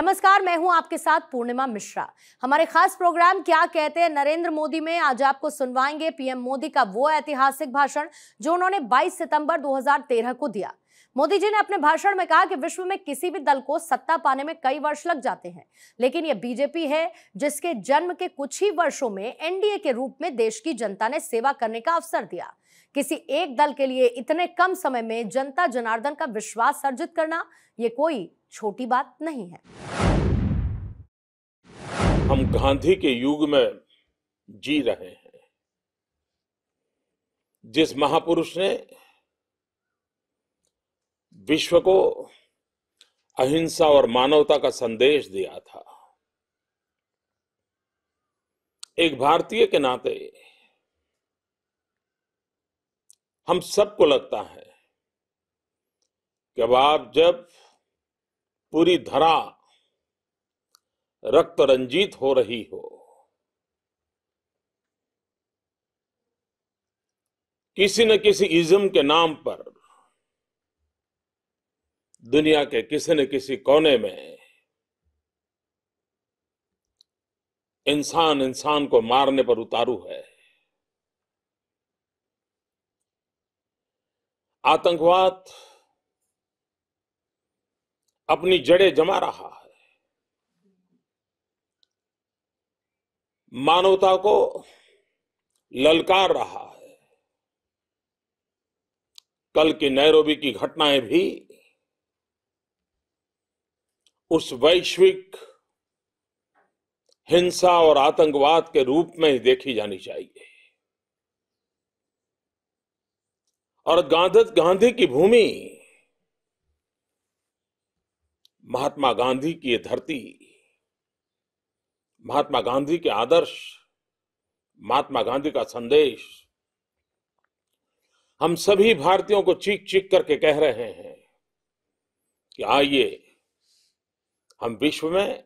नमस्कार मैं हूं आपके साथ पूर्णिमा मिश्रा हमारे खास प्रोग्राम क्या कहते हैं नरेंद्र मोदी में आज आपको सुनवाएंगे पीएम मोदी का वो ऐतिहासिक भाषण जो उन्होंने 22 सितंबर 2013 को दिया मोदी जी ने अपने भाषण में कहा कि विश्व में किसी भी दल को सत्ता पाने में कई वर्ष लग जाते हैं लेकिन यह बीजेपी है जिसके जन्म के कुछ ही वर्षों में एनडीए के रूप में देश की जनता ने सेवा करने का अवसर दिया किसी एक दल के लिए इतने कम समय में जनता जनार्दन का विश्वास अर्जित करना यह कोई छोटी बात नहीं है हम गांधी के युग में जी रहे हैं जिस महापुरुष ने विश्व को अहिंसा और मानवता का संदेश दिया था एक भारतीय के नाते हम सबको लगता है कि अब आप जब पूरी धरा रक्त रंजित हो रही हो किसी न किसी इज्म के नाम पर दुनिया के किसी न किसी कोने में इंसान इंसान को मारने पर उतारू है आतंकवाद अपनी जड़ें जमा रहा है मानवता को ललकार रहा है कल की नैरोबी की घटनाएं भी उस वैश्विक हिंसा और आतंकवाद के रूप में ही देखी जानी चाहिए और गांधी गांधी की भूमि महात्मा गांधी की धरती महात्मा गांधी के आदर्श महात्मा गांधी का संदेश हम सभी भारतीयों को चीख चीख करके कह रहे हैं कि आइए हम विश्व में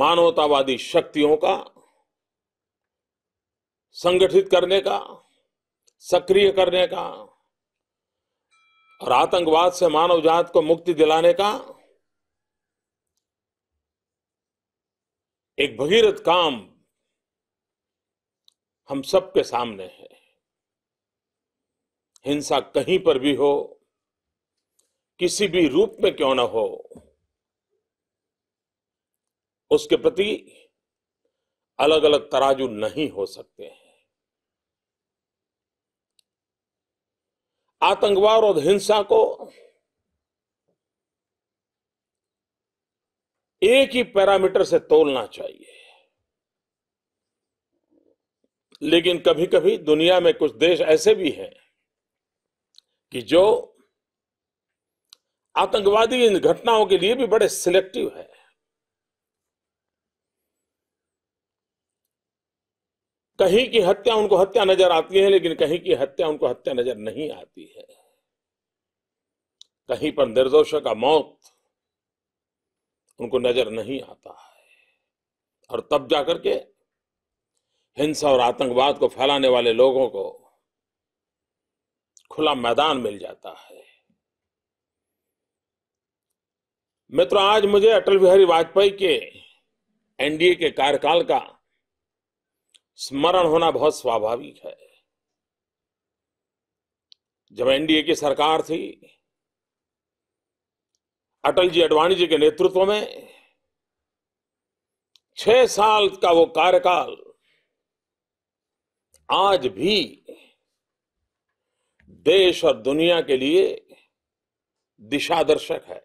मानवतावादी शक्तियों का संगठित करने का सक्रिय करने का और आतंकवाद से मानव जात को मुक्ति दिलाने का एक भगीरथ काम हम सबके सामने है हिंसा कहीं पर भी हो किसी भी रूप में क्यों ना हो उसके प्रति अलग अलग तराजू नहीं हो सकते हैं आतंकवाद और हिंसा को एक ही पैरामीटर से तोलना चाहिए लेकिन कभी कभी दुनिया में कुछ देश ऐसे भी हैं कि जो आतंकवादी इन घटनाओं के लिए भी बड़े सिलेक्टिव है कहीं की हत्या उनको हत्या नजर आती है लेकिन कहीं की हत्या उनको हत्या नजर नहीं आती है कहीं पर निर्दोष का मौत उनको नजर नहीं आता है और तब जाकर के हिंसा और आतंकवाद को फैलाने वाले लोगों को खुला मैदान मिल जाता है मित्रों आज मुझे अटल बिहारी वाजपेयी के एनडीए के कार्यकाल का स्मरण होना बहुत स्वाभाविक है जब एनडीए की सरकार थी अटल जी अडवाणी जी के नेतृत्व में छह साल का वो कार्यकाल आज भी देश और दुनिया के लिए दिशादर्शक है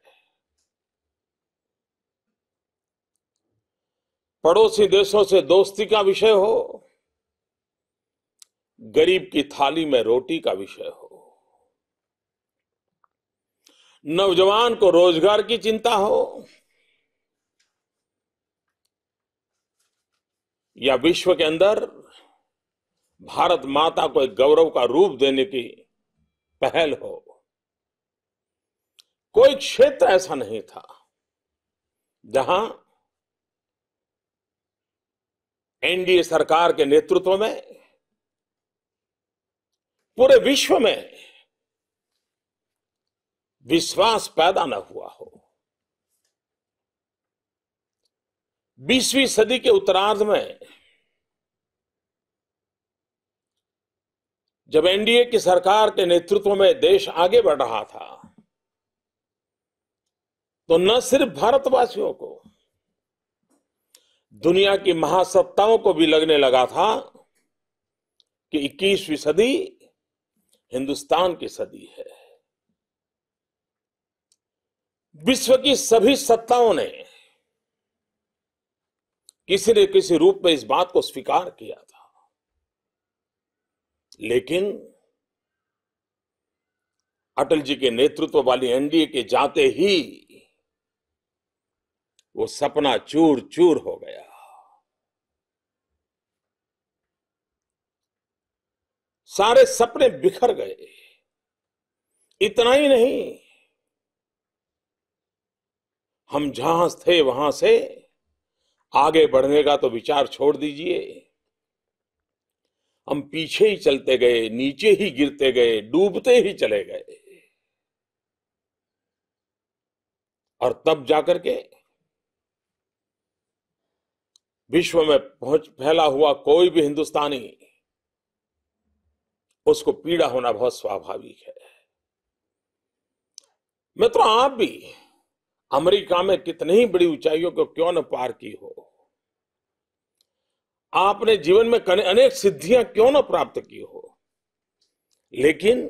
पड़ोसी देशों से दोस्ती का विषय हो गरीब की थाली में रोटी का विषय हो नौजवान को रोजगार की चिंता हो या विश्व के अंदर भारत माता को एक गौरव का रूप देने की पहल हो कोई क्षेत्र ऐसा नहीं था जहां एनडीए सरकार के नेतृत्व में पूरे विश्व में विश्वास पैदा न हुआ हो बीसवीं सदी के उत्तरार्ध में जब एनडीए की सरकार के नेतृत्व में देश आगे बढ़ रहा था तो न सिर्फ भारतवासियों को दुनिया की महासत्ताओं को भी लगने लगा था कि 21वीं सदी हिंदुस्तान की सदी है विश्व की सभी सत्ताओं ने किसी न किसी रूप में इस बात को स्वीकार किया था लेकिन अटल जी के नेतृत्व वाली एनडीए के जाते ही वो सपना चूर चूर हो गया सारे सपने बिखर गए इतना ही नहीं हम जहां थे वहां से आगे बढ़ने का तो विचार छोड़ दीजिए हम पीछे ही चलते गए नीचे ही गिरते गए डूबते ही चले गए और तब जाकर के विश्व में पहुंच फैला हुआ कोई भी हिंदुस्तानी उसको पीड़ा होना बहुत स्वाभाविक है मित्रों आप भी अमेरिका में कितनी ही बड़ी ऊंचाइयों को क्यों न पार की हो आपने जीवन में अनेक सिद्धियां क्यों न प्राप्त की हो लेकिन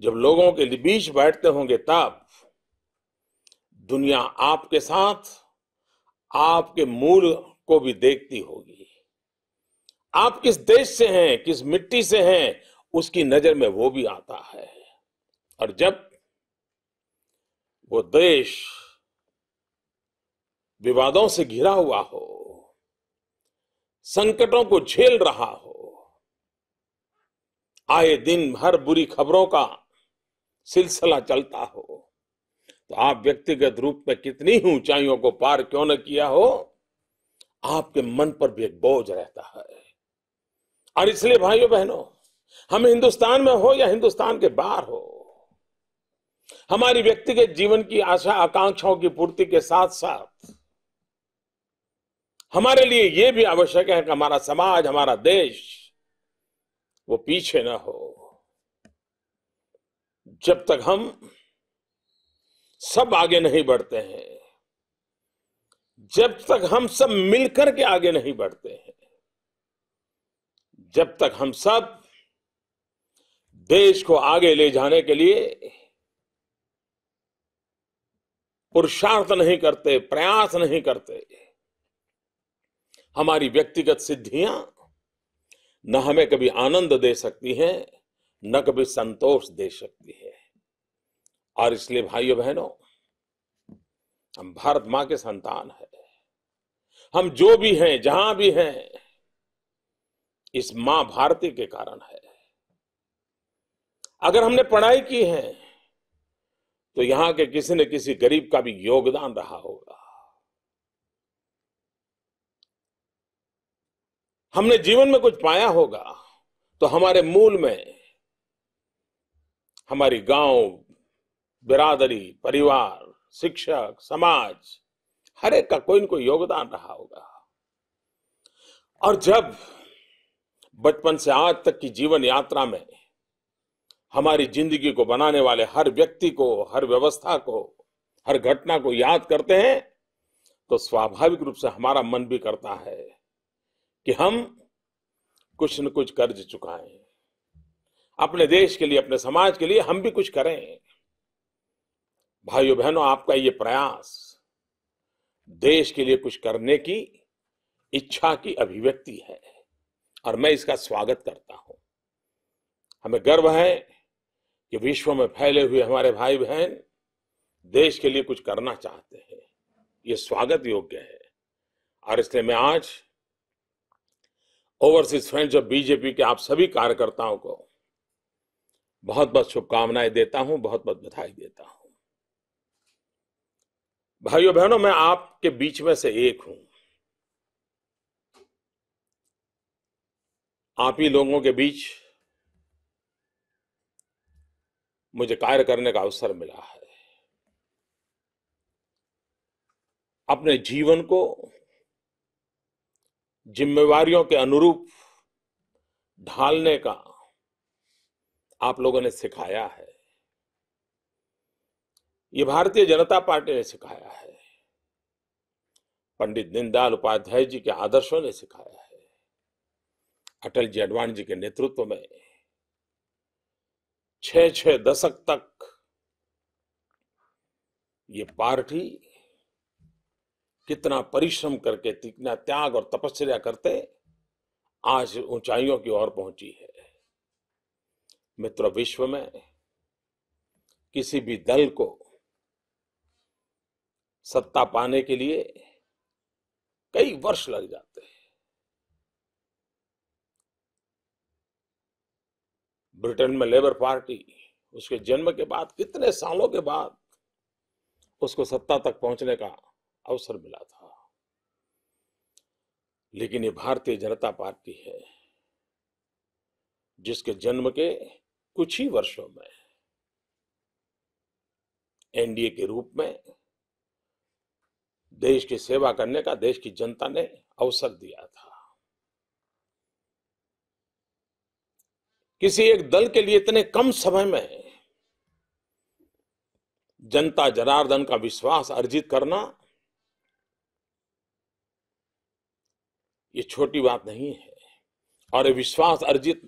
जब लोगों के बीच बैठते होंगे तब दुनिया आपके साथ आपके मूल को भी देखती होगी आप किस देश से हैं किस मिट्टी से हैं उसकी नजर में वो भी आता है और जब वो देश विवादों से घिरा हुआ हो संकटों को झेल रहा हो आए दिन हर बुरी खबरों का सिलसिला चलता हो तो आप व्यक्तिगत रूप में कितनी ही ऊंचाइयों को पार क्यों न किया हो आपके मन पर भी एक बोझ रहता है और इसलिए भाइयों बहनों हम हिंदुस्तान में हो या हिंदुस्तान के बाहर हो हमारी व्यक्तिगत जीवन की आशा आकांक्षाओं की पूर्ति के साथ साथ हमारे लिए यह भी आवश्यक है कि हमारा समाज हमारा देश वो पीछे ना हो जब तक हम सब आगे नहीं बढ़ते हैं जब तक हम सब मिलकर के आगे नहीं बढ़ते हैं जब तक हम सब देश को आगे ले जाने के लिए पुरुषार्थ नहीं करते प्रयास नहीं करते हमारी व्यक्तिगत सिद्धियां न हमें कभी आनंद दे सकती हैं न कभी संतोष दे सकती है और इसलिए भाइयों बहनों हम भारत मां के संतान है हम जो भी हैं जहां भी हैं इस मां भारती के कारण है अगर हमने पढ़ाई की है तो यहां के किसी न किसी गरीब का भी योगदान रहा होगा हमने जीवन में कुछ पाया होगा तो हमारे मूल में हमारी गांव बिरादरी परिवार शिक्षक समाज हर एक का कोई न कोई योगदान रहा होगा और जब बचपन से आज तक की जीवन यात्रा में हमारी जिंदगी को बनाने वाले हर व्यक्ति को हर व्यवस्था को हर घटना को याद करते हैं तो स्वाभाविक रूप से हमारा मन भी करता है कि हम कुछ न कुछ कर्ज चुकाएं अपने देश के लिए अपने समाज के लिए हम भी कुछ करें भाइयों बहनों आपका ये प्रयास देश के लिए कुछ करने की इच्छा की अभिव्यक्ति है और मैं इसका स्वागत करता हूं हमें गर्व है कि विश्व में फैले हुए हमारे भाई बहन देश के लिए कुछ करना चाहते हैं ये स्वागत योग्य है और इसलिए मैं आज ओवरसीज फ्रेंड्स ऑफ बीजेपी के आप सभी कार्यकर्ताओं को बहुत बहुत शुभकामनाएं देता हूं बहुत बहुत बधाई देता हूं भाइयों बहनों मैं आपके बीच में से एक हूं आप ही लोगों के बीच मुझे कार्य करने का अवसर मिला है अपने जीवन को जिम्मेवारियों के अनुरूप ढालने का आप लोगों ने सिखाया है ये भारतीय जनता पार्टी ने सिखाया है पंडित दीनदयाल उपाध्याय जी के आदर्शों ने सिखाया है अटल जी अडवाणी जी के नेतृत्व में छह छह दशक तक ये पार्टी कितना परिश्रम करके कितना त्याग और तपस्या करते आज ऊंचाइयों की ओर पहुंची है मित्र विश्व में किसी भी दल को सत्ता पाने के लिए कई वर्ष लग जाते हैं ब्रिटेन में लेबर पार्टी उसके जन्म के बाद कितने सालों के बाद उसको सत्ता तक पहुंचने का अवसर मिला था लेकिन ये भारतीय जनता पार्टी है जिसके जन्म के कुछ ही वर्षों में एनडीए के रूप में देश की सेवा करने का देश की जनता ने अवसर दिया था किसी एक दल के लिए इतने कम समय में जनता जनार्दन का विश्वास अर्जित करना ये छोटी बात नहीं है और ये विश्वास अर्जित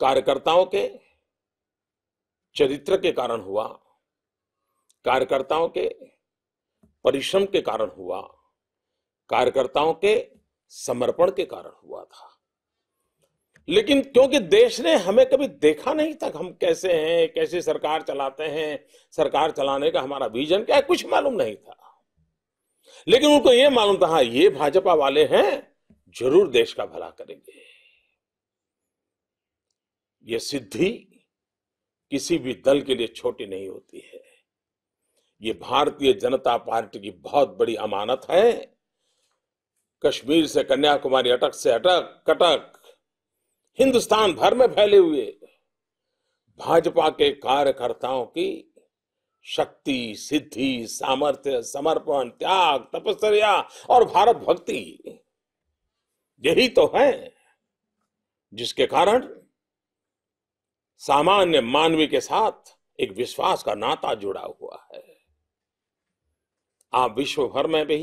कार्यकर्ताओं के चरित्र के कारण हुआ कार्यकर्ताओं के परिश्रम के कारण हुआ कार्यकर्ताओं के समर्पण के कारण हुआ था लेकिन क्योंकि देश ने हमें कभी देखा नहीं था हम कैसे हैं कैसे सरकार चलाते हैं सरकार चलाने का हमारा विजन क्या है कुछ मालूम नहीं था लेकिन उनको यह मालूम था हाँ, ये भाजपा वाले हैं जरूर देश का भला करेंगे यह सिद्धि किसी भी दल के लिए छोटी नहीं होती है ये भारतीय जनता पार्टी की बहुत बड़ी अमानत है कश्मीर से कन्याकुमारी अटक से अटक कटक हिंदुस्तान भर में फैले हुए भाजपा के कार्यकर्ताओं की शक्ति सिद्धि सामर्थ्य समर्पण त्याग तपस्या और भारत भक्ति यही तो है जिसके कारण सामान्य मानवी के साथ एक विश्वास का नाता जुड़ा हुआ है आप विश्व भर में भी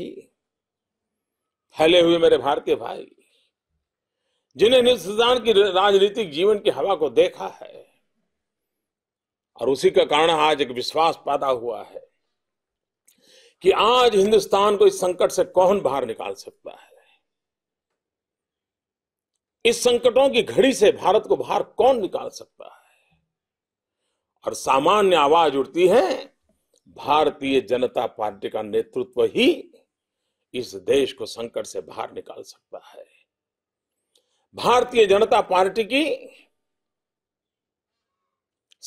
फैले हुए मेरे भारतीय भाई जिन्हें हिंदुस्तान की राजनीतिक जीवन की हवा को देखा है और उसी का कारण आज एक विश्वास पैदा हुआ है कि आज हिंदुस्तान को इस संकट से कौन बाहर निकाल सकता है इस संकटों की घड़ी से भारत को बाहर कौन निकाल सकता है और सामान्य आवाज उठती है भारतीय जनता पार्टी का नेतृत्व ही इस देश को संकट से बाहर निकाल सकता है भारतीय जनता पार्टी की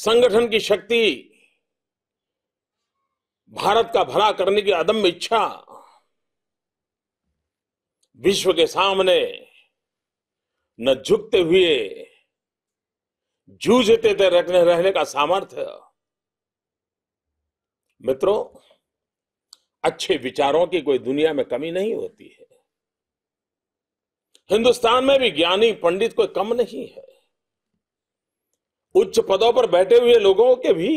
संगठन की शक्ति भारत का भला करने की अदम्य इच्छा विश्व के सामने न झुकते हुए जूझते रहने का सामर्थ्य मित्रों अच्छे विचारों की कोई दुनिया में कमी नहीं होती है हिंदुस्तान में भी ज्ञानी पंडित कोई कम नहीं है उच्च पदों पर बैठे हुए लोगों के भी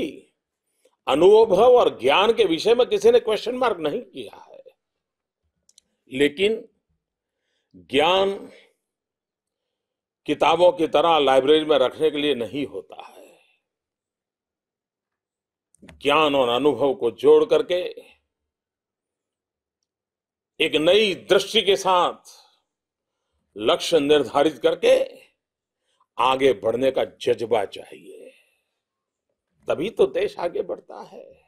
अनुभव और ज्ञान के विषय में किसी ने क्वेश्चन मार्क नहीं किया है लेकिन ज्ञान किताबों की तरह लाइब्रेरी में रखने के लिए नहीं होता है ज्ञान और अनुभव को जोड़ करके एक नई दृष्टि के साथ लक्ष्य निर्धारित करके आगे बढ़ने का जज्बा चाहिए तभी तो देश आगे बढ़ता है